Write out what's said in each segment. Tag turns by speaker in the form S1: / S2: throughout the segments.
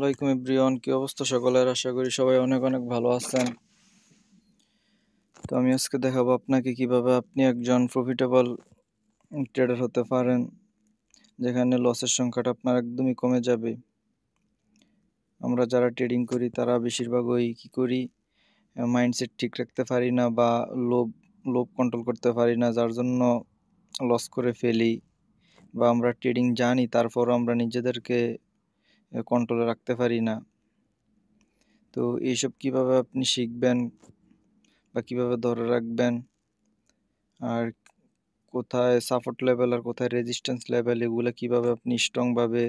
S1: আলাইকুম ইব্রিয়ন কি অবস্থা সকলের আশা করি সবাই অনেক অনেক ভালো আছেন তো আমি আজকে দেখাবো আপনাকে কিভাবে আপনি একজন প্রফিটেবল ট্রেডার হতে পারেন যেখানে লসের সংখ্যাটা আপনার একদমই কমে যাবে আমরা যারা ট্রেডিং করি তারা বেশিরভাগ ওই কী করি মাইন্ডসেট ঠিক রাখতে পারি না বা লোভ লোভ কন্ট্রোল করতে পারি না যার জন্য লস করে ফেলি বা আমরা ট্রেডিং জানি তারপর আমরা নিজেদেরকে কন্ট্রোলে রাখতে পারি না তো এইসব কিভাবে আপনি শিখবেন বা কিভাবে ধরে রাখবেন আর কোথায় সাপোর্ট লেভেল আর কোথায় রেজিস্ট্যান্স লেভেল এগুলো কিভাবে আপনি স্ট্রংভাবে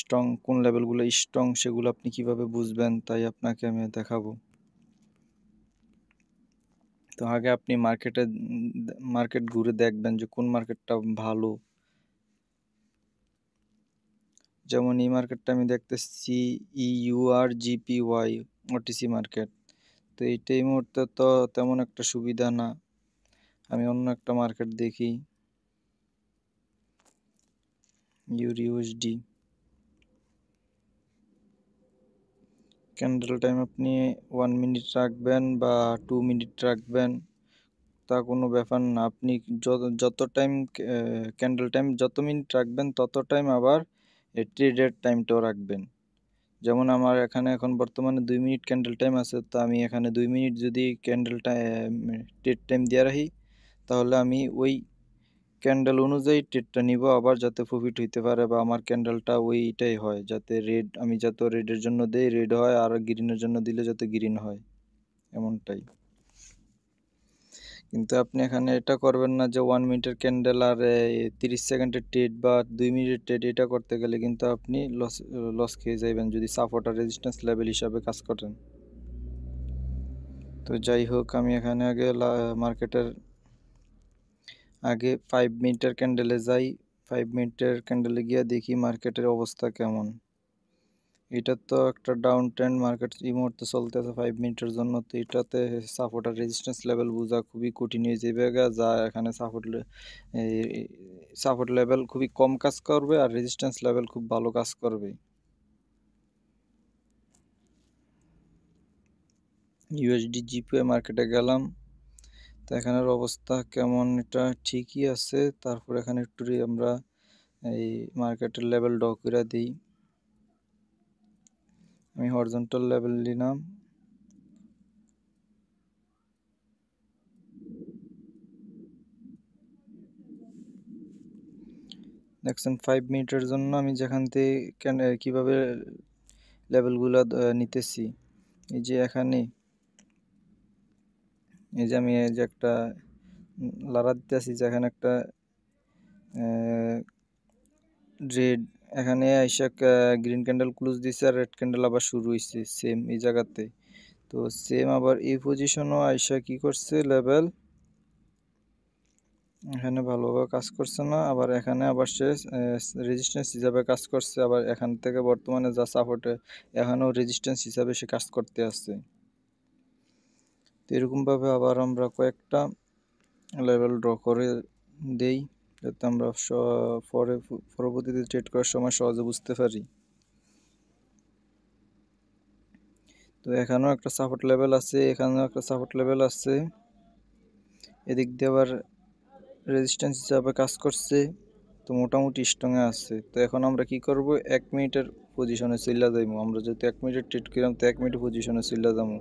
S1: স্ট্রং কোন লেভেলগুলো স্ট্রং সেগুলো আপনি কিভাবে বুঝবেন তাই আপনাকে আমি দেখাবো তো আগে আপনি মার্কেটে মার্কেট ঘুরে দেখবেন যে কোন মার্কেটটা ভালো যেমন এই মার্কেটটা আমি দেখতেছি EUR JP Y OTC market তো এইটা এই মুহূর্তে তো তেমন একটা সুবিধা না আমি অন্য একটা মার্কেট দেখি ইউরিউসডি ক্যান্ডেল টাইম আপনি ওয়ান মিনিট রাখবেন বা টু মিনিট রাখবেন তা কোনো ব্যাপার না আপনি যত যত টাইম ক্যান্ডেল টাইম যত মিনিট রাখবেন তত টাইম আবার ট্রেডের টাইমটাও রাখবেন যেমন আমার এখানে এখন বর্তমানে দুই মিনিট ক্যান্ডেল টাইম আছে তো আমি এখানে দুই মিনিট যদি ক্যান্ডেল টাইম ট্রেড টাইম দিয়ে রাখি তাহলে আমি ওই ক্যান্ডেল অনুযায়ী ট্রেডটা নিব আবার যাতে প্রফিট হইতে পারে বা আমার ক্যান্ডেলটা ওইটাই হয় যাতে রেড আমি যত রেডের জন্য দেই রেড হয় আর গ্রিনের জন্য দিলে যাতে গ্রিন হয় এমনটাই কিন্তু আপনি এখানে এটা করবেন না যে ওয়ান মিনিটের ক্যান্ডেল আর তিরিশ সেকেন্ডের ট্রেড বা দুই মিনিটের ট্রেড এটা করতে গেলে কিন্তু আপনি লস লস খেয়ে যাবেন যদি সাপোর্ট আর রেজিস্ট্যান্স লেভেল হিসাবে কাজ করেন তো যাই হোক আমি এখানে আগে মার্কেটের আগে ফাইভ মিনিটের ক্যান্ডেলে যাই ফাইভ মিনিটের ক্যান্ডেলে গিয়ে দেখি মার্কেটের অবস্থা কেমন এটা তো একটা ডাউন ট্রেন্ড মার্কেট এই মুহূর্তে চলতে আছে ফাইভ মিনিটের জন্য তো এটাতে সাপোর্ট আর রেজিস্ট্যান্স লেভেল বোঝা খুবই কঠিন হয়ে যাবে যা এখানে সাপোর্ট সাপোর্ট লেভেল খুবই কম কাজ করবে আর রেজিস্ট্যান্স লেভেল খুব ভালো কাজ করবে ইউএসডি জিপিএ মার্কেটে গেলাম তো এখানের অবস্থা কেমন এটা ঠিকই আছে তারপর এখানে একটু আমরা এই মার্কেটের লেভেল ড করে দিই আমি হরজন্টাল লেভেল নিলাম দেখছেন ফাইভ মিনিটের জন্য আমি যেখান থেকে কীভাবে লেভেলগুলো নিতেছি এই যে এখানে এই যে আমি যে একটা লাড়া দিতে যেখানে একটা রেড এখানে আইসা গ্রিন ক্যান্ডেল ক্লোজ দিছে আর রেড ক্যান্ডেল আবার শুরু হয়েছে সেম এই জায়গাতে তো সেম আবার এই পজিশনও আইসা কি করছে লেভেল এখানে ভালোভাবে কাজ করছে না আবার এখানে আবার সে রেজিস্ট্যান্স হিসাবে কাজ করছে আবার এখান থেকে বর্তমানে যা সাপোর্টে এখানেও রেজিস্ট্যান্স হিসাবে সে কাজ করতে আসছে তো এরকমভাবে আবার আমরা কয়েকটা লেভেল ড্র করে দেই যাতে আমরা পরে পরবর্তীতে ট্রেড করার সময় সহজে বুঝতে পারি তো এখানেও একটা সাপোর্ট লেভেল আছে এখানেও একটা সাপোর্ট লেভেল আছে এদিক দিয়ে আবার রেজিস্ট্যান্স হিসাবে কাজ করছে তো মোটামুটি স্ট্রংয়ে আছে তো এখন আমরা কি করব এক মিনিটের পজিশনে চিল্লা যাইমু আমরা যদি এক মিনিটের ট্রেড করলাম তো এক মিনিট পজিশনে চিল্লা যাবো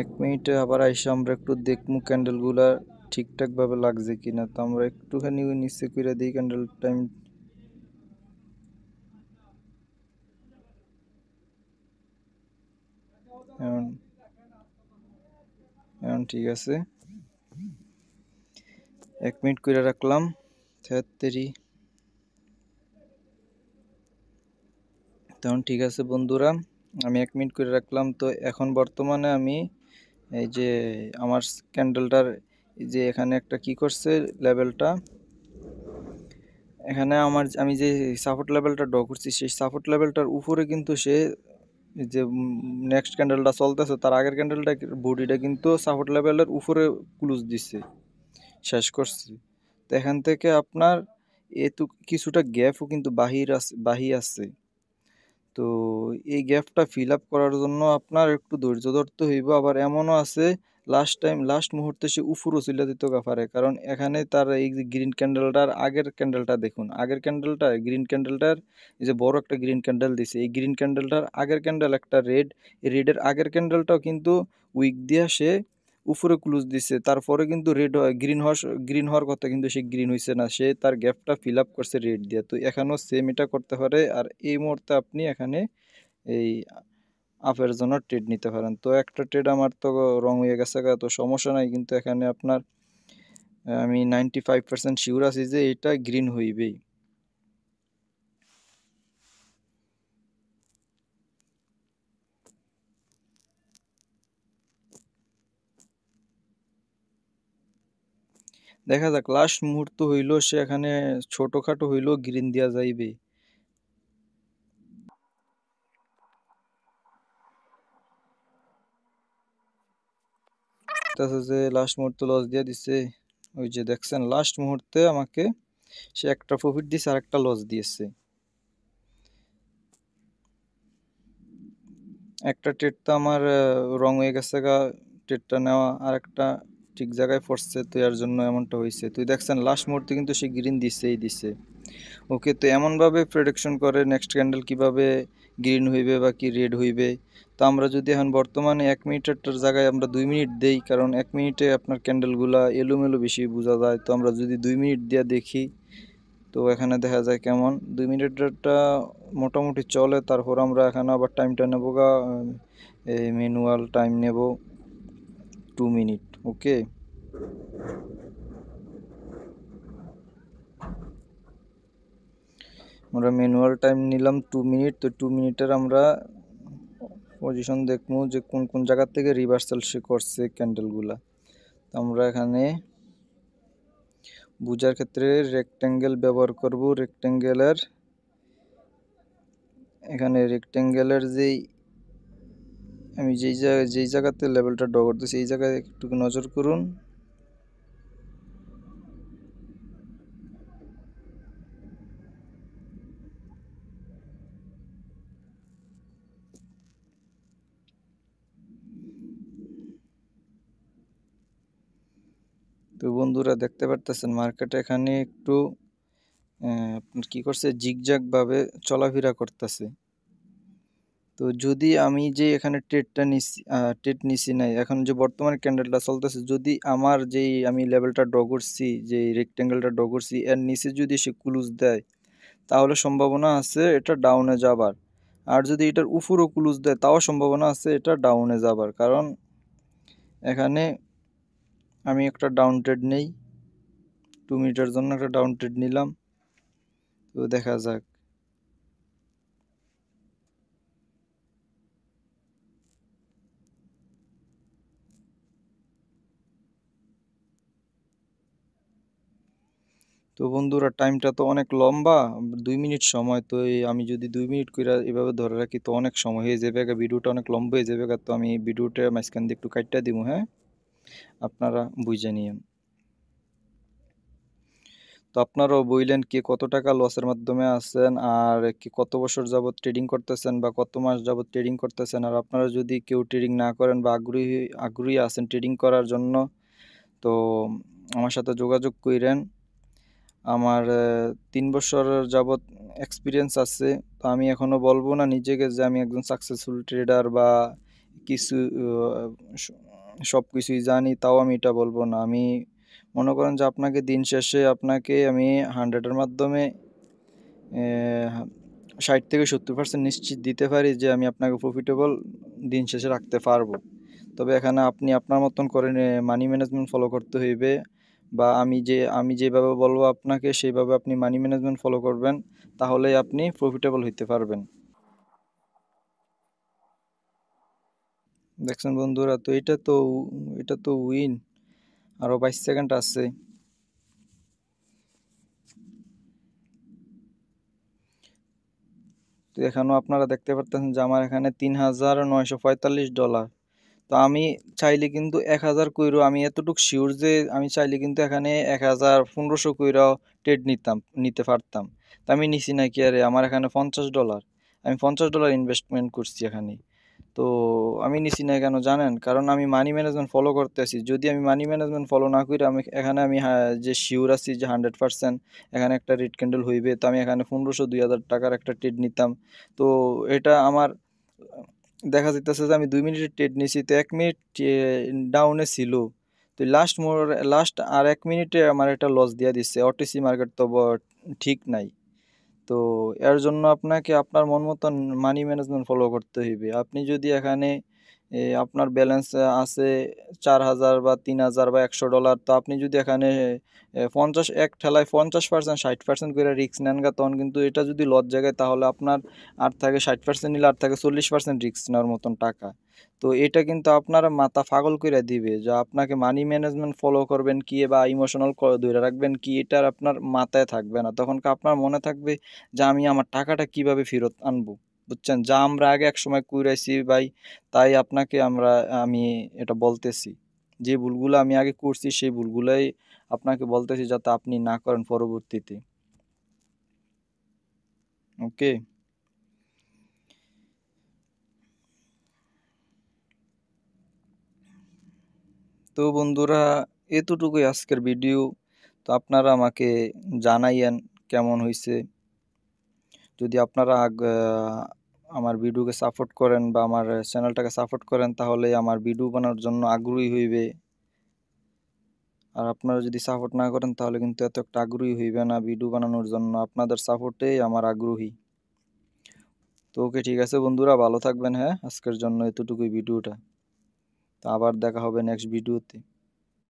S1: এক মিনিটে আবার আইসা আমরা একটু দেখবো ক্যান্ডেলগুলা ঠিকঠাকভাবে লাগছে কিনা তো আমরা একটুখানি নিচে করে দিই ক্যান্ডেল টাইম এখন ঠিক আছে এক মিনিট করে রাখলাম তেরি তখন ঠিক আছে বন্ধুরা আমি এক মিনিট করে রাখলাম তো এখন বর্তমানে আমি এই যে আমার ক্যান্ডেলটার যে এখানে একটা কি করছে লেভেলটা এখানে আমার আমি যে সাপোর্ট লেভেলটা ড্র করছি সেই সাপোর্ট লেভেলটার উপরে কিন্তু সে যে নেক্সট ক্যান্ডেলটা চলতেছে তার আগের ক্যান্ডেলটা বডিটা কিন্তু সাপোর্ট লেভেলের উপরে ক্লুজ দিচ্ছে শেষ করছি তো এখান থেকে আপনার এতু কিছুটা গ্যাপও কিন্তু বাহির আছে বাহি আছে তো এই গ্যাপটা ফিল আপ করার জন্য আপনার একটু ধৈর্য ধরতে হইব আবার এমনও আছে লাস্ট টাইম লাস্ট মুহূর্তে সে উফুরো ছিল দিত গাফারে কারণ এখানে তার এই যে গ্রিন ক্যান্ডেলটার আগের ক্যান্ডেলটা দেখুন আগের ক্যান্ডেলটা গ্রিন ক্যান্ডেলটার এই যে বড় একটা গ্রিন ক্যান্ডেল দিছে এই গ্রিন ক্যান্ডেলটার আগের ক্যান্ডেল একটা রেড এই রেডের আগের ক্যান্ডেলটাও কিন্তু উইক দিয়ে সে উপরে ক্লুজ দিছে তারপরে কিন্তু রেড গ্রিন হওয়ার গ্রিন হওয়ার কথা কিন্তু সে গ্রিন হয়েছে না সে তার গ্যাপটা ফিল আপ করছে রেড দিয়ে তো এখানেও সেম এটা করতে পারে আর এই মুহূর্তে আপনি এখানে এই আপের জন্য ট্রেড নিতে পারেন তো একটা ট্রেড আমার তো রং হয়ে গেছে তো সমস্যা নাই কিন্তু এখানে আপনার আমি নাইনটি ফাইভ পার্সেন্ট শিওর আছি যে এটা গ্রিন হইবেই দেখা যাক লাস্ট মুহূর্ত হইল সে এখানে ছোটোখাটো হইলেও গ্রিন দেওয়া যাইবে দেখতেছে যে লাস্ট মুহূর্তে লস দিয়ে দিছে ওই যে দেখছেন লাস্ট মুহূর্তে আমাকে সে একটা প্রফিট দিয়েছে আর একটা লস দিয়েছে একটা ট্রেড তো আমার রং হয়ে গেছে গা ট্রেডটা নেওয়া আর একটা ঠিক জায়গায় পড়ছে তো এর জন্য এমনটা হয়েছে তুই দেখছেন লাস্ট মুহূর্তে কিন্তু সে গ্রিন দিছেই দিছে ওকে তো এমনভাবে প্রেডিকশন করে নেক্সট ক্যান্ডেল কিভাবে গ্রিন হইবে বা কি রেড হইবে তো আমরা যদি এখন বর্তমানে এক মিনিটেরটার জায়গায় আমরা দুই মিনিট দেই কারণ এক মিনিটে আপনার ক্যান্ডেলগুলা এলোমেলো বেশি বোঝা যায় তো আমরা যদি দুই মিনিট দিয়ে দেখি তো এখানে দেখা যায় কেমন দুই মিনিটেরটা মোটামুটি চলে তারপর আমরা এখানে আবার টাইমটা নেবো গা এই ম্যানুয়াল টাইম নেব টু মিনিট ওকে আমরা ম্যানুয়াল টাইম নিলাম টু মিনিট তো টু মিনিটের আমরা পজিশন দেখবো যে কোন কোন জায়গার থেকে রিভার্সাল সে করছে ক্যান্ডেলগুলা তো আমরা এখানে বোঝার ক্ষেত্রে রেক্ট্যাঙ্গেল ব্যবহার করব রেক্ট্যাঙ্গেলের এখানে রেক্ট্যাঙ্গেলের যেই আমি যেই জায়গায় যেই জায়গাতে লেভেলটা ড্র করতেছি এই জায়গায় একটু নজর করুন তো বন্ধুরা দেখতে পারতেছেন মার্কেটে এখানে একটু আপনার কী করছে জিগজাগভাবে চলাফেরা করতেছে তো যদি আমি যে এখানে ট্রেডটা নিছি ট্রেড নিছি নাই এখন যে বর্তমানে ক্যান্ডেলটা চলতেছে যদি আমার যেই আমি লেভেলটা ড্র করছি যে রেক্ট্যাঙ্গেলটা ড্র করছি এর নিচে যদি সে ক্লুজ দেয় তাহলে সম্ভাবনা আছে এটা ডাউনে যাবার আর যদি এটার উপরও ক্লুজ দেয় তাও সম্ভাবনা আছে এটা ডাউনে যাবার কারণ এখানে আমি একটা ডাউন ট্রেড নেই টু মিনিটের জন্য একটা ডাউন ট্রেড নিলাম তো দেখা যাক তো বন্ধুরা টাইমটা তো অনেক লম্বা দুই মিনিট সময় তো আমি যদি দুই মিনিট করে এভাবে ধরে রাখি তো অনেক সময় হয়ে যাবে ভিডিওটা অনেক লম্বা হয়ে যাবে তো আমি ভিডিওটা মাঝখান দিয়ে একটু কাটটা দিব হ্যাঁ আপনারা বুঝে নিন তো আপনারাও বইলেন কে কত টাকা লসের মাধ্যমে আছেন আর কি কত বছর যাবৎ ট্রেডিং করতেছেন বা কত মাস যাবৎ ট্রেডিং করতেছেন আর আপনারা যদি কেউ ট্রেডিং না করেন বা আগ্রহী আগ্রহী আছেন ট্রেডিং করার জন্য তো আমার সাথে যোগাযোগ করেন আমার তিন বছর যাবৎ এক্সপিরিয়েন্স আছে তো আমি এখনও বলবো না নিজেকে যে আমি একজন সাকসেসফুল ট্রেডার বা কিছু সব কিছুই জানি তাও আমি এটা বলবো না আমি মনে করেন যে আপনাকে দিন শেষে আপনাকে আমি হান্ড্রেডের মাধ্যমে ষাট থেকে সত্তর পার্সেন্ট নিশ্চিত দিতে পারি যে আমি আপনাকে প্রফিটেবল দিন শেষে রাখতে পারবো তবে এখানে আপনি আপনার মতন করে মানি ম্যানেজমেন্ট ফলো করতে হইবে বা আমি যে আমি যেভাবে বলবো আপনাকে সেইভাবে আপনি মানি ম্যানেজমেন্ট ফলো করবেন তাহলে আপনি প্রফিটেবল হইতে পারবেন দেখছেন বন্ধুরা তো এটা তো এটা তো উইন আরো বাইশ সেকেন্ড আছে তো এখানেও আপনারা দেখতে পারতেছেন যে আমার এখানে তিন হাজার নয়শো পঁয়তাল্লিশ ডলার তো আমি চাইলে কিন্তু এক হাজার কইরো আমি এতটুকু শিওর যে আমি চাইলে কিন্তু এখানে এক হাজার পনেরোশো কইরাও ট্রেড নিতাম নিতে পারতাম তো আমি নিছি নাকি আরে আমার এখানে পঞ্চাশ ডলার আমি পঞ্চাশ ডলার ইনভেস্টমেন্ট করছি এখানে তো আমি নিছি না কেন জানেন কারণ আমি মানি ম্যানেজমেন্ট ফলো করতে আছি যদি আমি মানি ম্যানেজমেন্ট ফলো না করি আমি এখানে আমি হ্যাঁ, যে শিওর আছি যে হান্ড্রেড পার্সেন্ট এখানে একটা রেড ক্যান্ডেল হইবে তো আমি এখানে পনেরোশো দুই হাজার টাকার একটা ট্রেড নিতাম তো এটা আমার দেখা যেতেছে যে আমি দুই মিনিটের ট্রেড নিছি তো এক মিনিট ডাউনে ছিল তো লাস্ট মোর লাস্ট আর এক মিনিটে আমার একটা লস দিয়ে দিচ্ছে ওটিসি মার্কেট তো ঠিক নাই তো এর জন্য আপনাকে আপনার মন মতন মানি ম্যানেজমেন্ট ফলো করতে হইবে আপনি যদি এখানে আপনার ব্যালেন্স আছে চার হাজার বা তিন হাজার বা একশো ডলার তো আপনি যদি এখানে পঞ্চাশ এক ঠেলায় পঞ্চাশ পার্সেন্ট ষাট পার্সেন্ট করে রিক্স নেন গা তখন কিন্তু এটা যদি লজ জায়গায় তাহলে আপনার আর থাকে ষাট পার্সেন্ট নিলে আর থাকে চল্লিশ পার্সেন্ট রিক্স নেওয়ার মতন টাকা তো এটা কিন্তু আপনার মাথা পাগল করে দিবে যে আপনাকে মানি ম্যানেজমেন্ট ফলো করবেন কি বা ইমোশনাল ধরে রাখবেন কি এটার আপনার মাথায় থাকবে না তখন আপনার মনে থাকবে যে আমি আমার টাকাটা কিভাবে ফেরত আনবো বুঝছেন যা আমরা আগে এক সময় কুইরাইছি ভাই তাই আপনাকে আমরা আমি এটা বলতেছি যে ভুলগুলো আমি আগে করছি সেই ভুলগুলোই আপনাকে বলতেছি যাতে আপনি না করেন পরবর্তীতে ওকে তো বন্ধুরা এতটুকুই আজকের ভিডিও তো আপনারা আমাকে জানাইয়েন কেমন হয়েছে যদি আপনারা আমার ভিডিওকে সাপোর্ট করেন বা আমার চ্যানেলটাকে সাপোর্ট করেন তাহলে আমার ভিডিও বানানোর জন্য আগ্রহী হইবে আর আপনারা যদি সাপোর্ট না করেন তাহলে কিন্তু এত একটা আগ্রহী হইবে না ভিডিও বানানোর জন্য আপনাদের সাপোর্টেই আমার আগ্রহী তো ওকে ঠিক আছে বন্ধুরা ভালো থাকবেন হ্যাঁ আজকের জন্য এতটুকুই ভিডিওটা তো আবার দেখা হবে নেক্সট ভিডিওতে